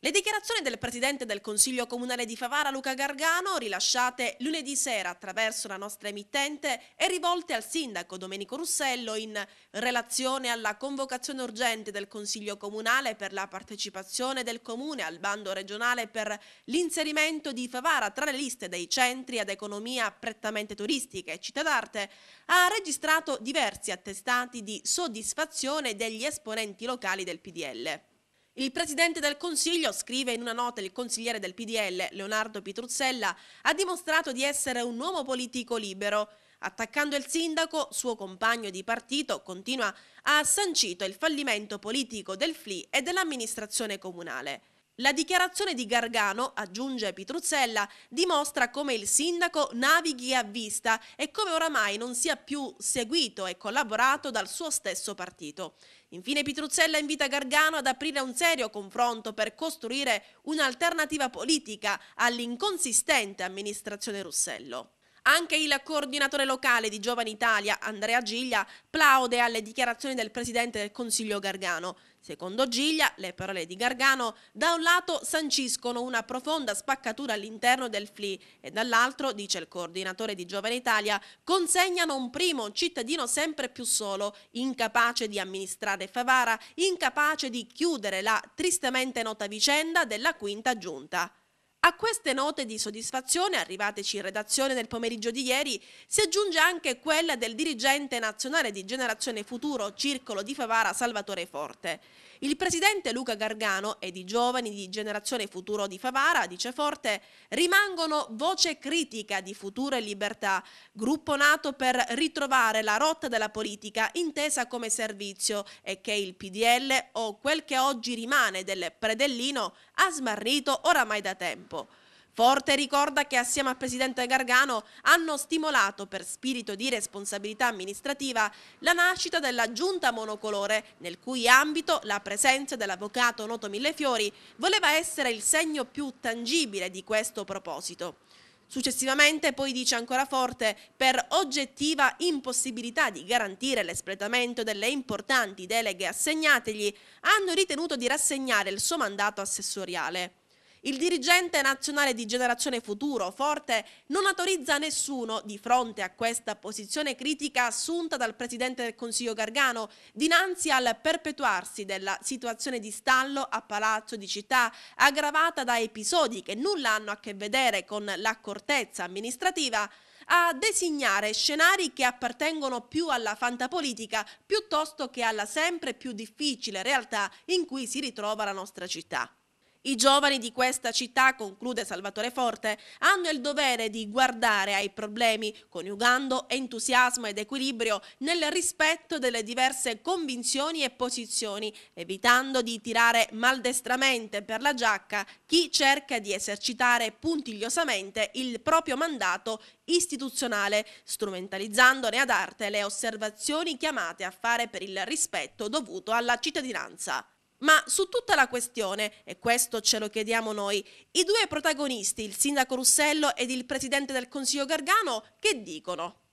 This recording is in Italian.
Le dichiarazioni del Presidente del Consiglio Comunale di Favara Luca Gargano, rilasciate lunedì sera attraverso la nostra emittente e rivolte al Sindaco Domenico Russello in relazione alla convocazione urgente del Consiglio Comunale per la partecipazione del Comune al bando regionale per l'inserimento di Favara tra le liste dei centri ad economia prettamente turistica e città d'arte, ha registrato diversi attestati di soddisfazione degli esponenti locali del PDL. Il Presidente del Consiglio, scrive in una nota il consigliere del PDL, Leonardo Pitruzzella, ha dimostrato di essere un uomo politico libero. Attaccando il sindaco, suo compagno di partito, continua, ha sancito il fallimento politico del FLI e dell'amministrazione comunale. La dichiarazione di Gargano, aggiunge Pitruzzella, dimostra come il sindaco navighi a vista e come oramai non sia più seguito e collaborato dal suo stesso partito. Infine Pitruzzella invita Gargano ad aprire un serio confronto per costruire un'alternativa politica all'inconsistente amministrazione Russello. Anche il coordinatore locale di Giovani Italia, Andrea Giglia, plaude alle dichiarazioni del presidente del Consiglio Gargano. Secondo Giglia, le parole di Gargano da un lato sanciscono una profonda spaccatura all'interno del FLI e dall'altro, dice il coordinatore di Giovane Italia, consegnano un primo cittadino sempre più solo, incapace di amministrare Favara, incapace di chiudere la tristemente nota vicenda della quinta giunta. A queste note di soddisfazione, arrivateci in redazione nel pomeriggio di ieri, si aggiunge anche quella del dirigente nazionale di Generazione Futuro Circolo di Favara Salvatore Forte. Il presidente Luca Gargano ed i giovani di Generazione Futuro di Favara, dice Forte, rimangono voce critica di Futuro e Libertà, gruppo nato per ritrovare la rotta della politica intesa come servizio e che il PDL o quel che oggi rimane del predellino ha smarrito oramai da tempo campo. Forte ricorda che assieme al presidente Gargano hanno stimolato per spirito di responsabilità amministrativa la nascita della giunta monocolore, nel cui ambito la presenza dell'avvocato Noto Millefiori voleva essere il segno più tangibile di questo proposito. Successivamente poi dice ancora forte per oggettiva impossibilità di garantire l'espletamento delle importanti deleghe assegnategli hanno ritenuto di rassegnare il suo mandato assessoriale. Il dirigente nazionale di Generazione Futuro, Forte, non autorizza nessuno di fronte a questa posizione critica assunta dal presidente del Consiglio Gargano dinanzi al perpetuarsi della situazione di stallo a Palazzo di Città, aggravata da episodi che nulla hanno a che vedere con l'accortezza amministrativa a designare scenari che appartengono più alla fantapolitica piuttosto che alla sempre più difficile realtà in cui si ritrova la nostra città. I giovani di questa città, conclude Salvatore Forte, hanno il dovere di guardare ai problemi coniugando entusiasmo ed equilibrio nel rispetto delle diverse convinzioni e posizioni, evitando di tirare maldestramente per la giacca chi cerca di esercitare puntigliosamente il proprio mandato istituzionale, strumentalizzandone ad arte le osservazioni chiamate a fare per il rispetto dovuto alla cittadinanza. Ma su tutta la questione, e questo ce lo chiediamo noi, i due protagonisti, il sindaco Russello ed il presidente del Consiglio Gargano, che dicono?